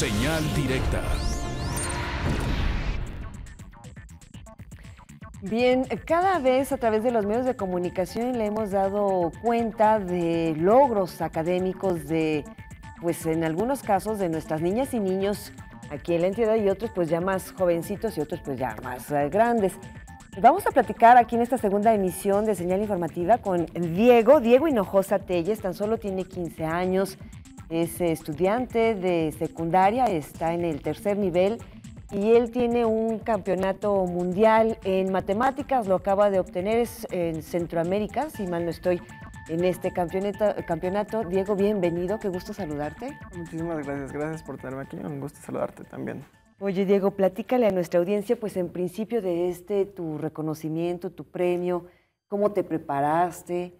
Señal directa. Bien, cada vez a través de los medios de comunicación le hemos dado cuenta de logros académicos de, pues en algunos casos, de nuestras niñas y niños aquí en la entidad y otros pues ya más jovencitos y otros pues ya más eh, grandes. Vamos a platicar aquí en esta segunda emisión de Señal Informativa con Diego, Diego Hinojosa Telles, tan solo tiene 15 años, es estudiante de secundaria, está en el tercer nivel y él tiene un campeonato mundial en matemáticas, lo acaba de obtener en Centroamérica, si mal no estoy, en este campeonato. campeonato. Diego, bienvenido, qué gusto saludarte. Muchísimas gracias, gracias por tenerme aquí, un gusto saludarte también. Oye, Diego, platícale a nuestra audiencia, pues en principio de este, tu reconocimiento, tu premio, cómo te preparaste,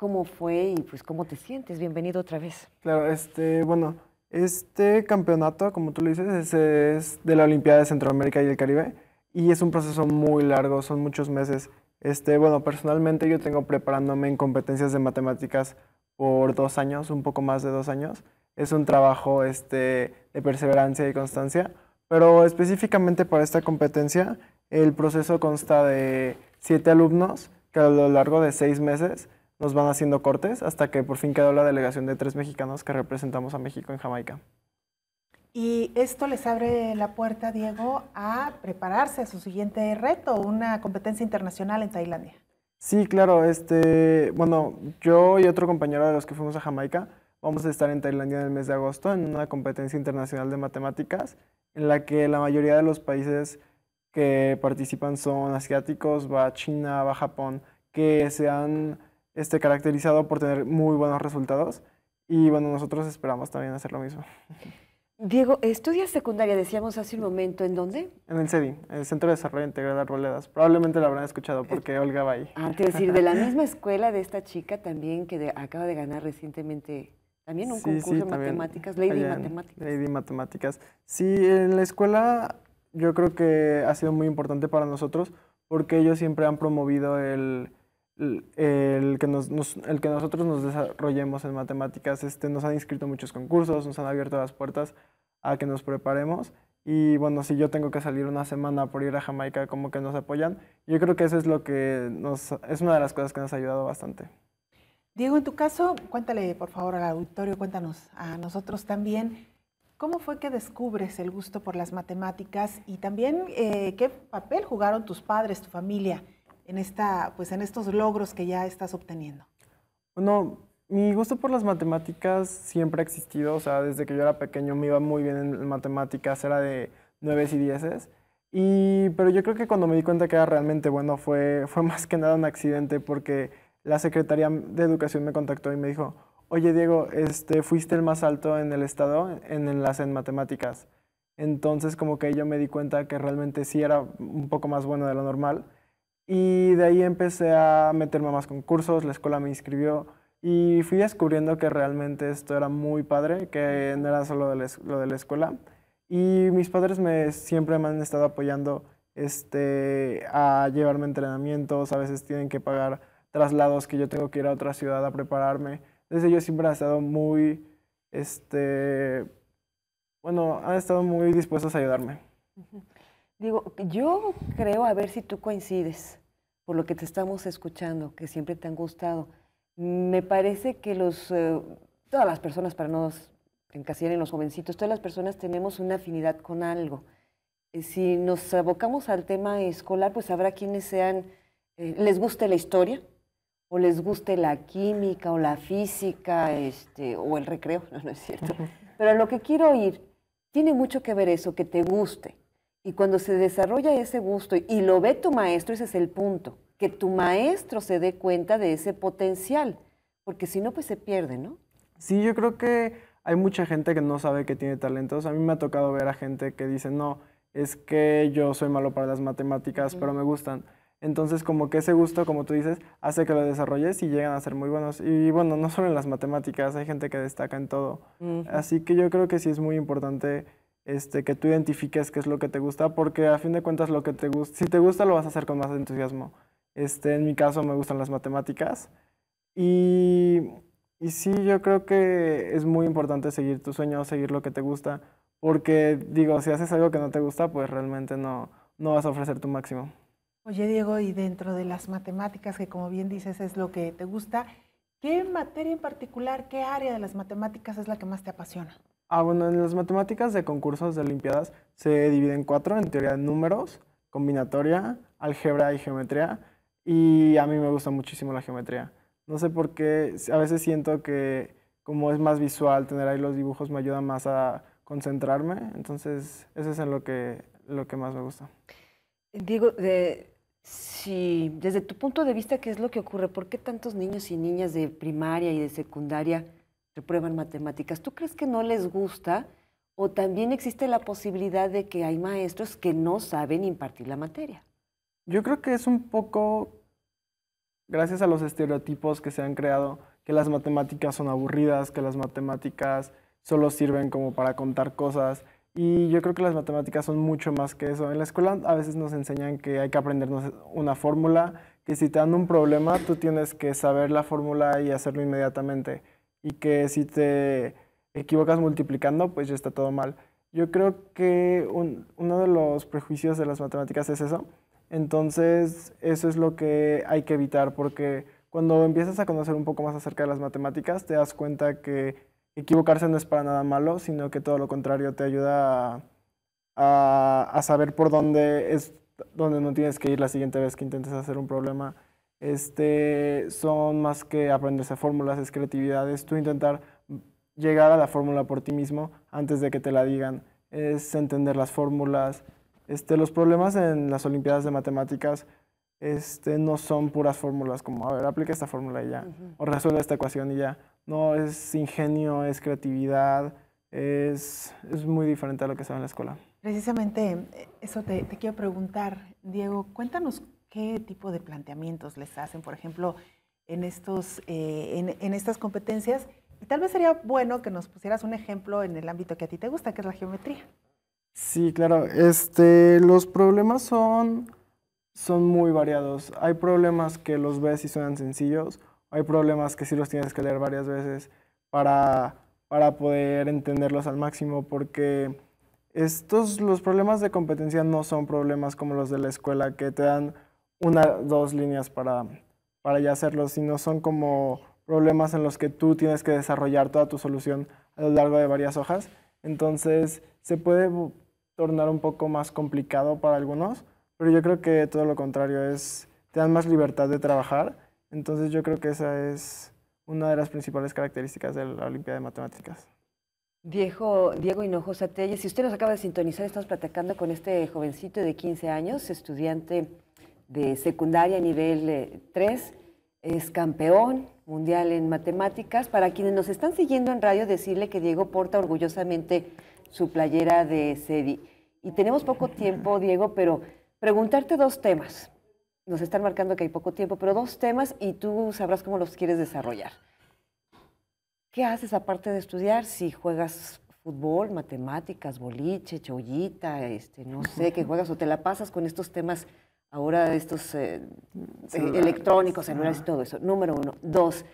cómo fue y pues cómo te sientes. Bienvenido otra vez. Claro, este, bueno, este campeonato, como tú lo dices, es, de la Olimpiada de Centroamérica y el Caribe y es un proceso muy largo, son muchos meses. Este, bueno, personalmente yo tengo preparándome en competencias de matemáticas por dos años, un poco más de dos años. Es un trabajo este, de perseverancia y constancia, pero específicamente para esta competencia el proceso consta de siete alumnos que a lo largo de seis meses nos van haciendo cortes hasta que por fin quedó la delegación de tres mexicanos que representamos a México en Jamaica. Y esto les abre la puerta, Diego, a prepararse a su siguiente reto, una competencia internacional en Tailandia. Sí, claro. Este, bueno, yo y otro compañero de los que fuimos a Jamaica vamos a estar en Tailandia en el mes de agosto en una competencia internacional de matemáticas en la que la mayoría de los países que participan son asiáticos, va China, va Japón, que se han este, caracterizado por tener muy buenos resultados y bueno, nosotros esperamos también hacer lo mismo. Diego, estudias secundaria, decíamos hace un momento, ¿en dónde? En el CEDI, el Centro de Desarrollo Integral de Arboledas. Probablemente lo habrán escuchado porque Olga va ahí. Ah, te decir, de la misma escuela de esta chica también que acaba de ganar recientemente también un concurso de matemáticas, Lady Matemáticas. Lady Matemáticas. Sí, en la escuela yo creo que ha sido muy importante para nosotros porque ellos siempre han promovido el, el que, el que nosotros nos desarrollemos en matemáticas, este, nos han inscrito muchos concursos, nos han abierto las puertas a que nos preparemos. Y bueno, si yo tengo que salir una semana por ir a Jamaica, como que nos apoyan. Yo creo que eso es lo que nos, es una de las cosas que nos ha ayudado bastante. Diego, en tu caso, cuéntale por favor al auditorio, cuéntanos a nosotros también, ¿cómo fue que descubres el gusto por las matemáticas y también eh, qué papel jugaron tus padres, tu familia en, esta, pues en estos logros que ya estás obteniendo? Bueno, mi gusto por las matemáticas siempre ha existido, o sea, desde que yo era pequeño me iba muy bien en matemáticas, era de 9 y 10. Y, pero yo creo que cuando me di cuenta que era realmente bueno fue, más que nada un accidente porque la Secretaría de Educación me contactó y me dijo, oye Diego, este, fuiste el más alto en el estado en enlace en matemáticas. Entonces como que yo me di cuenta que realmente sí era un poco más bueno de lo normal y de ahí empecé a meterme más concursos, la escuela me inscribió y fui descubriendo que realmente esto era muy padre, que no era solo lo de la escuela. Y mis padres me, siempre me han estado apoyando este, a llevarme entrenamientos, a veces tienen que pagar traslados que yo tengo que ir a otra ciudad a prepararme. Desde ellos siempre han estado muy, este, bueno, han estado muy dispuestos a ayudarme. Digo, yo creo, a ver si tú coincides, por lo que te estamos escuchando, que siempre te han gustado. Me parece que los, eh, todas las personas, para no encasillar en los jovencitos, todas las personas tenemos una afinidad con algo. Eh, si nos abocamos al tema escolar, pues habrá quienes sean, eh, les guste la historia, o les guste la química, o la física, este, o el recreo, no, es cierto. Pero lo que quiero oír, tiene mucho que ver eso, que te guste y cuando se desarrolla ese gusto y, lo ve tu maestro, ese es el punto, que tu maestro se dé cuenta de ese potencial, porque si no, pues se pierde, ¿no? Sí, yo creo que hay mucha gente que no sabe que tiene talentos. A mí me ha tocado ver a gente que dice, no, es que yo soy malo para las matemáticas, pero me gustan. Entonces, como que ese gusto, como tú dices, hace que lo desarrolles y llegan a ser muy buenos. Y bueno, no solo en las matemáticas, hay gente que destaca en todo. Así que yo creo que sí es muy importante este, que tú identifiques qué es lo que te gusta, porque a fin de cuentas lo que te gusta, si te gusta lo vas a hacer con más entusiasmo. Este, en mi caso me gustan las matemáticas y, y sí, yo creo que es muy importante seguir tu sueño, seguir lo que te gusta, porque digo, si haces algo que no te gusta, pues realmente no, no vas a ofrecer tu máximo. Oye Diego, y dentro de las matemáticas, que como bien dices es lo que te gusta, ¿Qué materia en particular, qué área de las matemáticas es la que más te apasiona? Ah, bueno, en las matemáticas de concursos de Olimpiadas se dividen en cuatro, en teoría de números, combinatoria, álgebra y geometría. Y a mí me gusta muchísimo la geometría. No sé por qué, a veces siento que como es más visual, tener ahí los dibujos me ayuda más a concentrarme. Entonces, eso es en lo que, lo que más me gusta. Diego, de, Sí, desde tu punto de vista, ¿qué es lo que ocurre? ¿Por qué tantos niños y niñas de primaria y de secundaria prueban matemáticas? ¿Tú crees que no les gusta? ¿O también existe la posibilidad de que hay maestros que no saben impartir la materia? Yo creo que es un poco gracias a los estereotipos que se han creado, que las matemáticas son aburridas, que las matemáticas solo sirven como para contar cosas, y yo creo que las matemáticas son mucho más que eso. En la escuela a veces nos enseñan que hay que aprendernos una fórmula, que si te dan un problema tú tienes que saber la fórmula y hacerlo inmediatamente. Y que si te equivocas multiplicando, pues ya está todo mal. Yo creo que uno de los prejuicios de las matemáticas es eso. Entonces eso es lo que hay que evitar porque cuando empiezas a conocer un poco más acerca de las matemáticas te das cuenta que equivocarse no es para nada malo, sino que todo lo contrario te ayuda a, saber por dónde es donde no tienes que ir la siguiente vez que intentes hacer un problema. Este, son más que aprenderse fórmulas, es creatividad, es tú intentar llegar a la fórmula por ti mismo antes de que te la digan, es entender las fórmulas. Este, los problemas en las Olimpiadas de Matemáticas este, no son puras fórmulas como, a ver, aplica esta fórmula y ya, o resuelve esta ecuación y ya. No, es ingenio, es creatividad, es, muy diferente a lo que se ve en la escuela. Precisamente eh, eso te, quiero preguntar, Diego, cuéntanos qué tipo de planteamientos les hacen, por ejemplo, en, estos, eh, en, estas competencias. Y tal vez sería bueno que nos pusieras un ejemplo en el ámbito que a ti te gusta, que es la geometría. Sí, claro. Este, los problemas son son muy variados. Hay problemas que los ves y suenan sencillos, hay problemas que sí los tienes que leer varias veces para, para poder entenderlos al máximo, porque estos, los problemas de competencia no son problemas como los de la escuela, que te dan una, dos líneas para, para ya hacerlos, sino son como problemas en los que tú tienes que desarrollar toda tu solución a lo largo de varias hojas. Entonces se puede tornar un poco más complicado para algunos, pero yo creo que todo lo contrario es, te dan más libertad de trabajar. Entonces yo creo que esa es una de las principales características de la Olimpiada de Matemáticas. Diego, Diego Hinojosa Telle, si usted nos acaba de sintonizar, estamos platicando con este jovencito de 15 años, estudiante de secundaria nivel 3, eh, es campeón mundial en matemáticas. Para quienes nos están siguiendo en radio, decirle que Diego porta orgullosamente su playera de Sedi. Y tenemos poco tiempo, Diego, pero preguntarte dos temas. Nos están marcando que hay poco tiempo, pero dos temas y tú sabrás cómo los quieres desarrollar. ¿Qué haces aparte de estudiar? Si juegas fútbol, matemáticas, boliche, chollita, este, no sé, qué juegas o te la pasas con estos temas ahora, estos eh, electrónicos, celulares y todo eso. Número uno. Dos,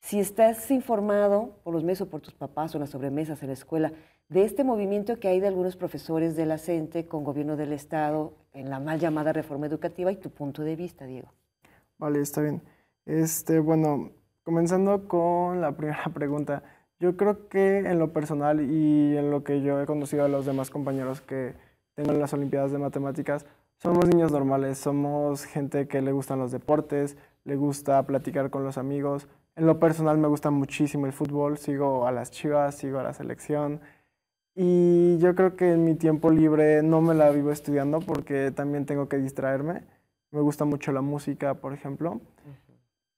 si estás informado por los meses o por tus papás o las sobremesas, en la escuela, de este movimiento que hay de algunos profesores de la CENTE con gobierno del Estado en la mal llamada reforma educativa y tu punto de vista, Diego. Vale, está bien. Este, bueno, comenzando con la primera pregunta, yo creo que en lo personal y en lo que yo he conocido a los demás compañeros que tengo las Olimpiadas de Matemáticas, somos niños normales, somos gente que le gustan los deportes, le gusta platicar con los amigos. En lo personal me gusta muchísimo el fútbol, sigo a las Chivas, sigo a la selección, y yo creo que en mi tiempo libre no me la vivo estudiando porque también tengo que distraerme. Me gusta mucho la música, por ejemplo.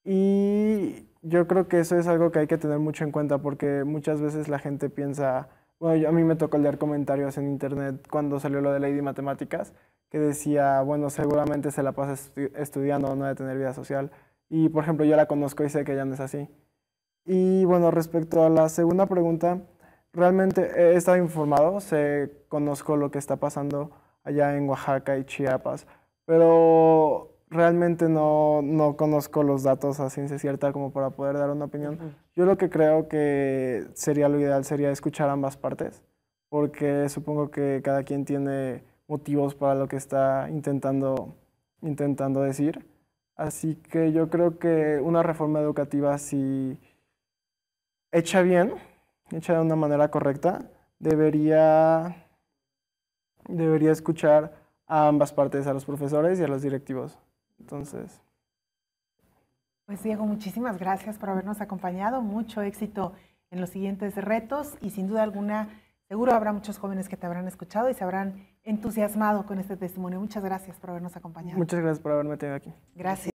Y yo creo que eso es algo que hay que tener mucho en cuenta porque muchas veces la gente piensa, bueno, a mí me tocó leer comentarios en internet cuando salió lo de Lady Matemáticas, que decía, bueno, seguramente se la pasa estudiando, no de tener vida social. Y por ejemplo, yo la conozco y sé que ya no es así. Y bueno, respecto a la segunda pregunta, realmente he estado informado, sé, conozco lo que está pasando allá en Oaxaca y Chiapas, pero realmente no, no conozco los datos a ciencia cierta como para poder dar una opinión. Yo lo que creo que sería lo ideal sería escuchar ambas partes, porque supongo que cada quien tiene motivos para lo que está intentando, intentando decir. Así que yo creo que una reforma educativa si hecha bien, hecha de una manera correcta, debería, debería escuchar a ambas partes, a los profesores y a los directivos. Entonces. Pues Diego, muchísimas gracias por habernos acompañado. Mucho éxito en los siguientes retos y sin duda alguna, seguro habrá muchos jóvenes que te habrán escuchado y se habrán entusiasmado con este testimonio. Muchas gracias por habernos acompañado. Muchas gracias por haberme tenido aquí. Gracias.